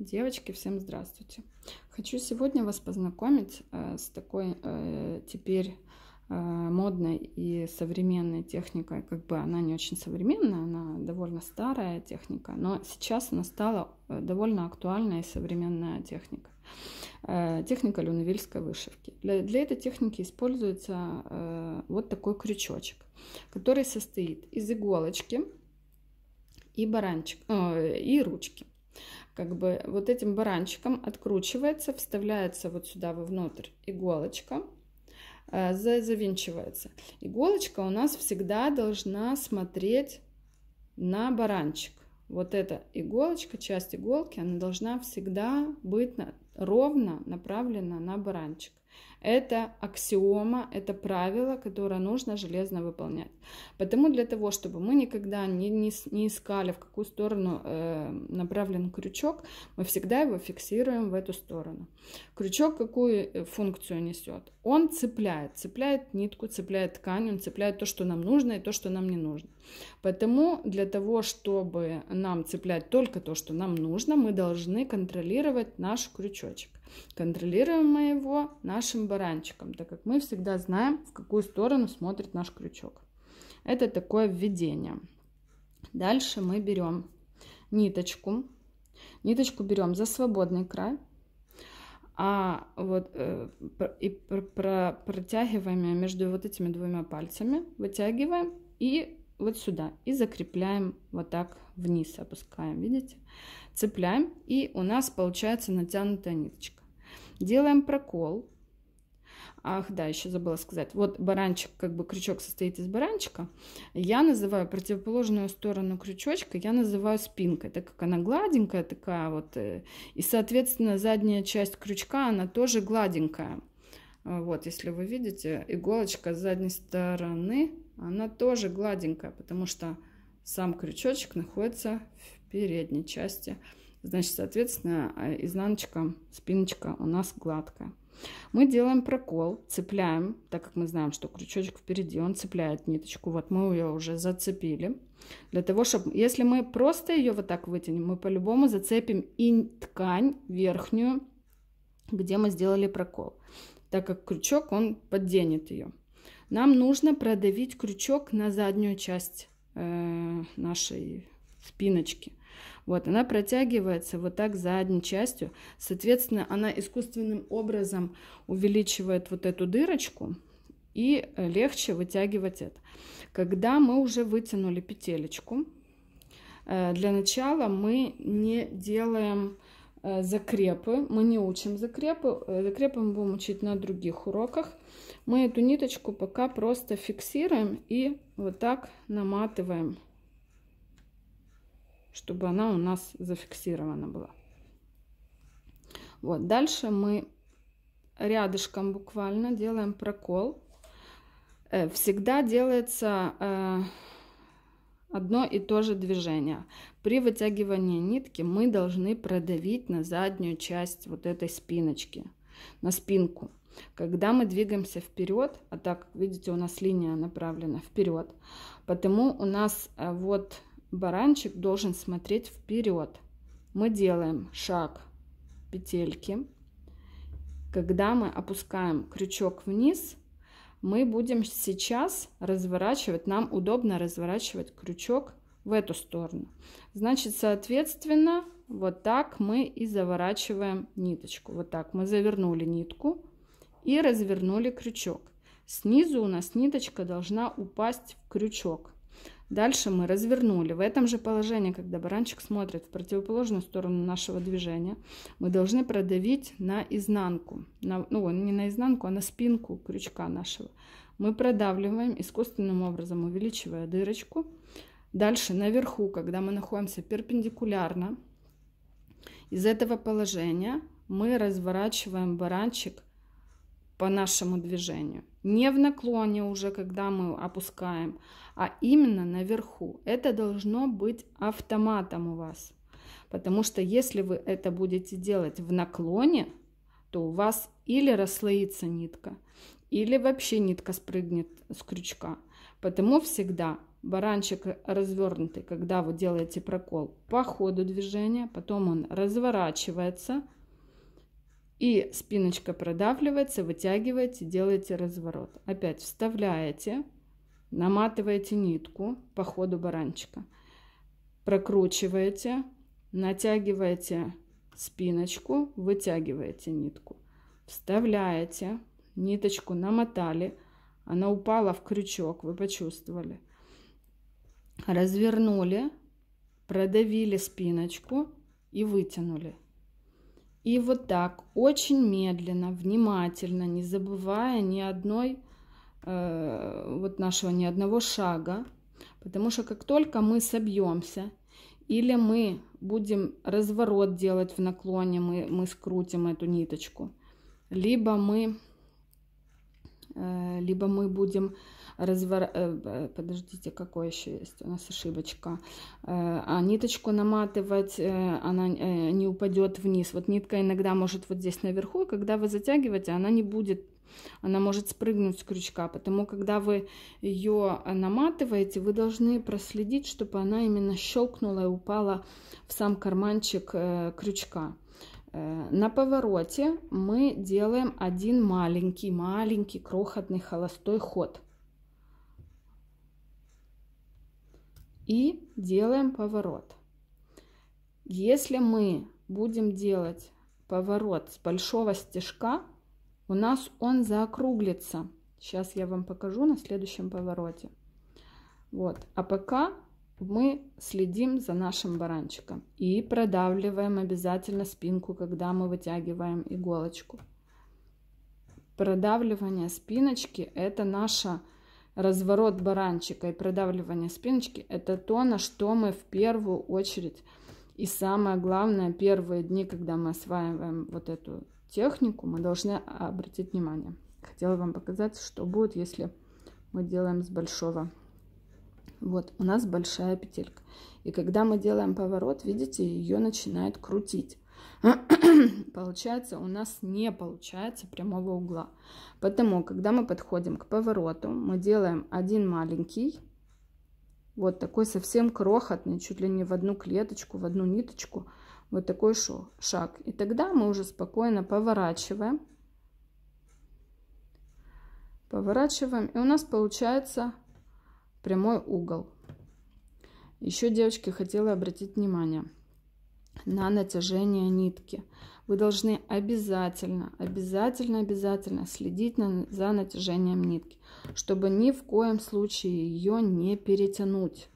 Девочки, всем здравствуйте! Хочу сегодня вас познакомить э, с такой э, теперь э, модной и современной техникой. Как бы она не очень современная, она довольно старая техника, но сейчас она стала э, довольно актуальная и современная техника. Э, техника люневильской вышивки. Для, для этой техники используется э, вот такой крючочек, который состоит из иголочки и баранчик, и ручки как бы вот этим баранчиком откручивается, вставляется вот сюда вовнутрь иголочка, э, завинчивается. Иголочка у нас всегда должна смотреть на баранчик. Вот эта иголочка, часть иголки, она должна всегда быть ровно направлена на баранчик. Это аксиома, это правило, которое нужно железно выполнять. Потому для того, чтобы мы никогда не, не, не искали, в какую сторону э, направлен крючок, мы всегда его фиксируем в эту сторону. Крючок какую э, функцию несет? Он цепляет, цепляет нитку, цепляет ткань, он цепляет то, что нам нужно и то, что нам не нужно. Поэтому для того, чтобы нам цеплять только то, что нам нужно, мы должны контролировать наш крючочек контролируем мы его нашим баранчиком, так как мы всегда знаем, в какую сторону смотрит наш крючок. Это такое введение. Дальше мы берем ниточку. Ниточку берем за свободный край, а вот э, и про, про, протягиваем между вот этими двумя пальцами, вытягиваем и вот сюда и закрепляем вот так вниз, опускаем, видите, цепляем и у нас получается натянутая ниточка. Делаем прокол. Ах, да, еще забыла сказать. Вот баранчик, как бы крючок состоит из баранчика. Я называю противоположную сторону крючочка, я называю спинкой, так как она гладенькая такая вот. Э, и, соответственно, задняя часть крючка, она тоже гладенькая. Вот, если вы видите, иголочка с задней стороны, она тоже гладенькая, потому что сам крючочек находится в передней части крючка Значит, соответственно, а, изнаночка, спиночка у нас гладкая. Мы делаем прокол, цепляем, так как мы знаем, что крючочек впереди, он цепляет ниточку. Вот мы ее уже зацепили. Для того, чтобы, если мы просто ее вот так вытянем, мы по-любому зацепим и ткань верхнюю, где мы сделали прокол, так как крючок, он подденет ее. Нам нужно продавить крючок на заднюю часть э, нашей спиночки – вот, она протягивается вот так задней частью. Соответственно, она искусственным образом увеличивает вот эту дырочку и легче вытягивать это. Когда мы уже вытянули петелечку, э, для начала мы не делаем э, закрепы. Мы не учим закрепы. Э, закрепы мы будем учить на других уроках. Мы эту ниточку пока просто фиксируем и вот так наматываем чтобы она у нас зафиксирована была. Вот, дальше мы рядышком буквально делаем прокол. Э, всегда делается э, одно и то же движение. При вытягивании нитки мы должны продавить на заднюю часть вот этой спиночки, на спинку. Когда мы двигаемся вперед, а так, видите, у нас линия направлена вперед, потому у нас э, вот баранчик должен смотреть вперед. Мы делаем шаг петельки. Когда мы опускаем крючок вниз, мы будем сейчас разворачивать, нам удобно разворачивать крючок в эту сторону. Значит, соответственно, вот так мы и заворачиваем ниточку. Вот так мы завернули нитку и развернули крючок. Снизу у нас ниточка должна упасть в крючок. Дальше мы развернули. В этом же положении, когда баранчик смотрит в противоположную сторону нашего движения, мы должны продавить на изнанку. На, ну, не на изнанку, а на спинку крючка нашего. Мы продавливаем искусственным образом, увеличивая дырочку. Дальше наверху, когда мы находимся перпендикулярно, из этого положения мы разворачиваем баранчик по нашему движению не в наклоне уже, когда мы опускаем, а именно наверху. Это должно быть автоматом у вас. Потому что если вы это будете делать в наклоне, то у вас или расслоится нитка, или вообще нитка спрыгнет с крючка. Потому всегда баранчик развернутый, когда вы делаете прокол по ходу движения, потом он разворачивается, и спиночка продавливается, вытягиваете, делаете разворот. Опять вставляете, наматываете нитку по ходу баранчика, прокручиваете, натягиваете спиночку, вытягиваете нитку, вставляете, ниточку намотали, она упала в крючок, вы почувствовали. Развернули, продавили спиночку и вытянули. И вот так, очень медленно, внимательно, не забывая ни одной, э, вот нашего, ни одного шага. Потому что как только мы собьемся или мы будем разворот делать в наклоне, мы, мы скрутим эту ниточку, либо мы Э, либо мы будем развор... Э, подождите, какой еще есть у нас ошибочка? Э, а ниточку наматывать, она не упадет вниз. Вот нитка иногда может вот здесь наверху, и когда вы затягиваете, она не будет она может спрыгнуть с крючка, потому когда вы ее наматываете, вы должны проследить, чтобы она именно щелкнула и упала в сам карманчик крючка. Э, на повороте мы делаем один маленький, маленький крохотный холостой ход. И делаем поворот. Если мы будем делать поворот с большого стежка, у нас он заокруглится. Сейчас я вам покажу на следующем повороте. Вот. А пока мы следим за нашим баранчиком и продавливаем обязательно спинку, когда мы вытягиваем иголочку. Продавливание спиночки – это наша разворот баранчика и продавливание спиночки – это то, на что мы в первую очередь и самое главное, первые дни, когда мы осваиваем вот эту технику, мы должны обратить внимание. Хотела вам показать, что будет, если мы делаем с большого вот, у нас большая петелька. И когда мы делаем поворот, видите, ее начинает крутить. получается, у нас не получается прямого угла. Поэтому, когда мы подходим к повороту, мы делаем один маленький, вот такой совсем крохотный, чуть ли не в одну клеточку, в одну ниточку, вот такой шаг. И тогда мы уже спокойно поворачиваем. Поворачиваем, и у нас получается прямой угол. Еще, девочки, хотела обратить внимание на натяжение нитки. Вы должны обязательно, обязательно, обязательно следить на, за натяжением нитки, чтобы ни в коем случае ее не перетянуть.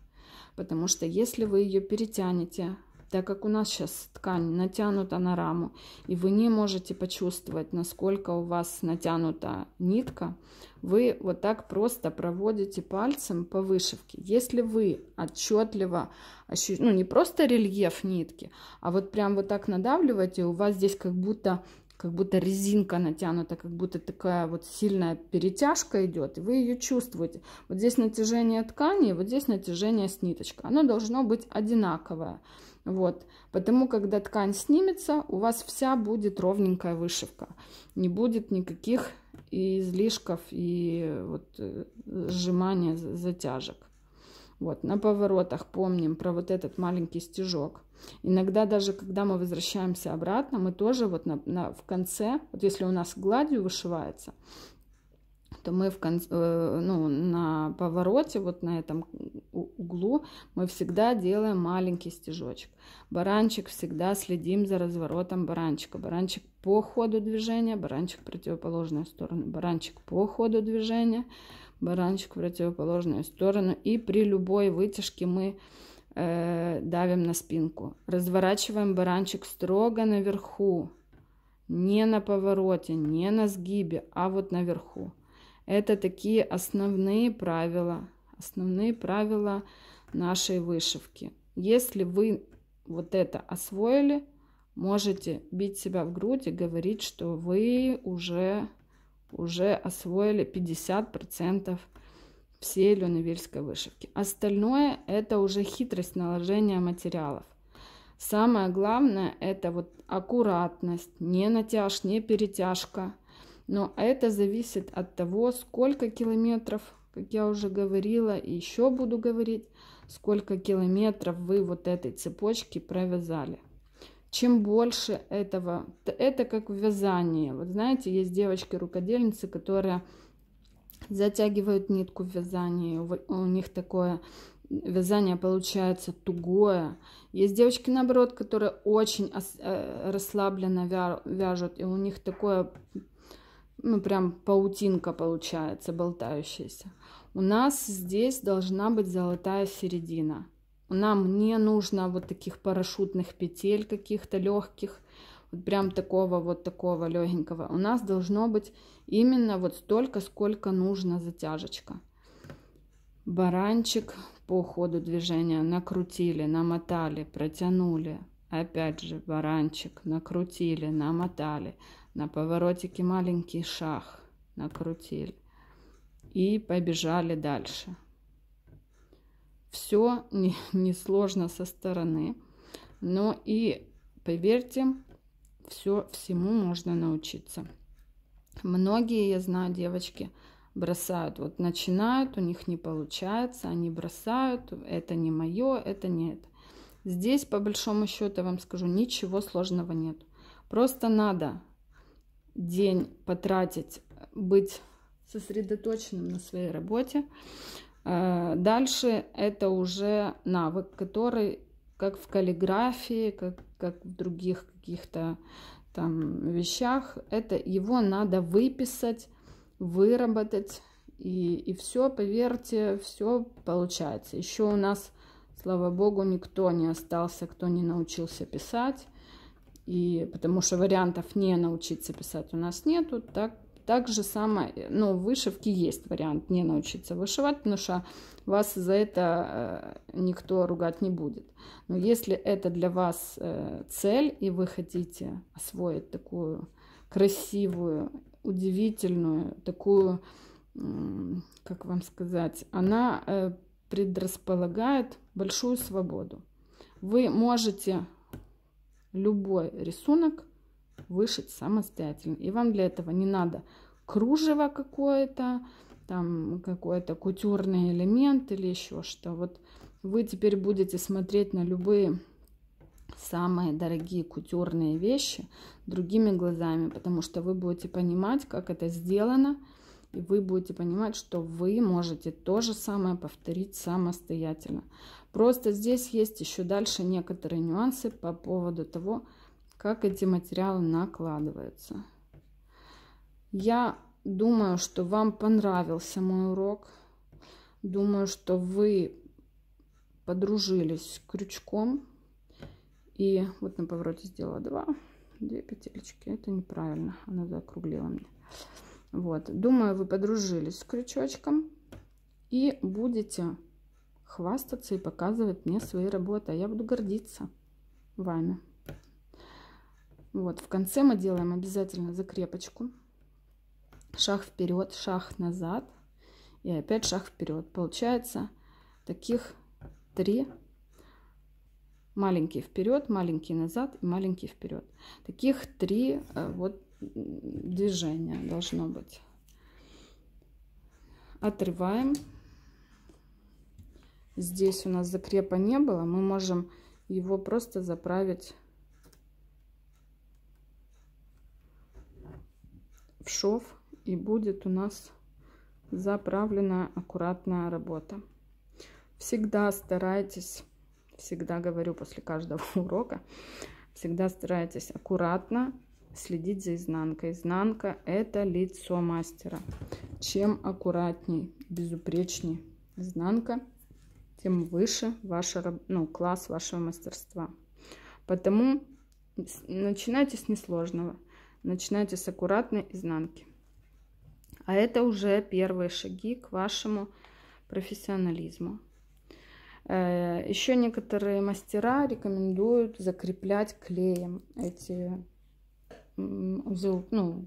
Потому что если вы ее перетянете, так как у нас сейчас ткань натянута на раму, и вы не можете почувствовать, насколько у вас натянута нитка, вы вот так просто проводите пальцем по вышивке. Если вы отчетливо ощущаете, ну не просто рельеф нитки, а вот прям вот так надавливаете, у вас здесь как будто как будто резинка натянута, как будто такая вот сильная перетяжка идет, и вы ее чувствуете. Вот здесь натяжение ткани, вот здесь натяжение с ниточкой. Оно должно быть одинаковое. Вот. Потому когда ткань снимется, у вас вся будет ровненькая вышивка. Не будет никаких излишков и вот э, сжимания затяжек. Вот. На поворотах помним про вот этот маленький стежок. Иногда даже, когда мы возвращаемся обратно, мы тоже вот на, на, в конце, вот если у нас гладью вышивается, то мы в конце, э, ну, на повороте, вот на этом углу, мы всегда делаем маленький стежочек. Баранчик всегда следим за разворотом баранчика. Баранчик по ходу движения, баранчик в противоположную сторону, баранчик по ходу движения, баранчик в противоположную сторону. И при любой вытяжке мы э, давим на спинку. Разворачиваем баранчик строго наверху, не на повороте, не на сгибе, а вот наверху. Это такие основные правила, основные правила нашей вышивки. Если вы вот это освоили, можете бить себя в грудь и говорить, что вы уже, уже освоили 50% всей люневильской вышивки. Остальное это уже хитрость наложения материалов. Самое главное это вот аккуратность, не натяж, не перетяжка. Но это зависит от того, сколько километров, как я уже говорила и еще буду говорить, сколько километров вы вот этой цепочки провязали. Чем больше этого, это как вязание. Вот знаете, есть девочки-рукодельницы, которые затягивают нитку в вязании. У них такое вязание получается тугое. Есть девочки, наоборот, которые очень э, расслабленно вяжут, и у них такое ну прям паутинка получается, болтающаяся. У нас здесь должна быть золотая середина. Нам не нужно вот таких парашютных петель каких-то легких, вот прям такого вот такого легенького. У нас должно быть именно вот столько, сколько нужно затяжечка. Баранчик по ходу движения накрутили, намотали, протянули, Опять же баранчик накрутили, намотали. На поворотике маленький шаг накрутили. И побежали дальше. Все несложно не со стороны. Но и поверьте, все, всему можно научиться. Многие, я знаю, девочки бросают. Вот начинают, у них не получается, они бросают, это не мое, это не это. Здесь, по большому счету, я вам скажу, ничего сложного нет. Просто надо день потратить, быть сосредоточенным на своей работе. Э, дальше это уже навык, который как в каллиграфии, как, как в других каких-то там вещах, это его надо выписать, выработать, и, и все, поверьте, все получается. Еще у нас Слава богу, никто не остался, кто не научился писать. И потому что вариантов не научиться писать у нас нету. Так, так же самое, ну, вышивки есть вариант не научиться вышивать, потому что вас за это э, никто ругать не будет. Но если это для вас э, цель, и вы хотите освоить такую красивую, удивительную, такую, как вам сказать, она э, предрасполагает большую свободу. Вы можете любой рисунок вышить самостоятельно. И вам для этого не надо кружево какое-то, там какой-то кутюрный элемент или еще что. Вот вы теперь будете смотреть на любые самые дорогие кутюрные вещи другими глазами, потому что вы будете понимать, как это сделано, и вы будете понимать, что вы можете то же самое повторить самостоятельно. Просто здесь есть еще дальше некоторые нюансы по поводу того, как эти материалы накладываются. Я думаю, что вам понравился мой урок. Думаю, что вы подружились крючком. И вот на повороте сделала два, две петельки. Это неправильно, она закруглила мне. Вот, думаю, вы подружились с крючочком и будете хвастаться и показывать мне свои работы. А я буду гордиться вами. Вот, в конце мы делаем обязательно закрепочку. Шаг вперед, шаг назад и опять шаг вперед. Получается таких три маленький вперед, маленький назад и маленький вперед. Таких три э, вот движение должно быть. Отрываем. Здесь у нас закрепа не было. Мы можем его просто заправить в шов. И будет у нас заправленная аккуратная работа. Всегда старайтесь, всегда говорю после каждого урока, всегда старайтесь аккуратно следить за изнанкой. Изнанка – это лицо мастера. Чем аккуратней, безупречней изнанка, тем выше ваш, ну, класс вашего мастерства. Потому начинайте с несложного. Начинайте с аккуратной изнанки. А это уже первые шаги к вашему профессионализму. Э, еще некоторые мастера рекомендуют закреплять клеем эти узел, ну,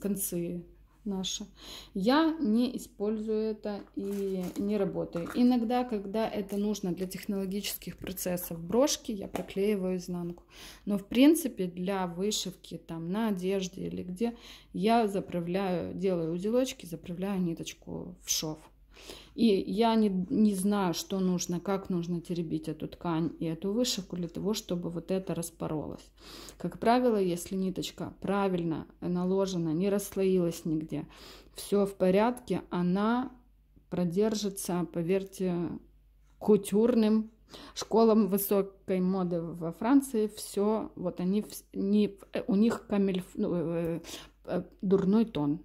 концы наши. Я не использую это и не работаю. Иногда, когда это нужно для технологических процессов брошки, я проклеиваю изнанку. Но в принципе для вышивки там на одежде или где я заправляю, делаю узелочки, заправляю ниточку в шов. И я не, не знаю, что нужно, как нужно теребить эту ткань и эту вышивку для того, чтобы вот это распоролось. Как правило, если ниточка правильно наложена, не расслоилась нигде, все в порядке, она продержится, поверьте, кутюрным школам высокой моды во Франции все, вот они, не, у них камельф, ну, э, э, э, дурной тон,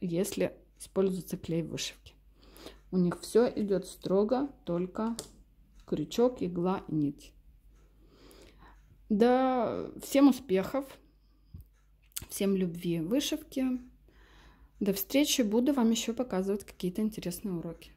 если используется клей вышивки. У них все идет строго, только крючок, игла, нить. Да, всем успехов, всем любви вышивки. До встречи, буду вам еще показывать какие-то интересные уроки.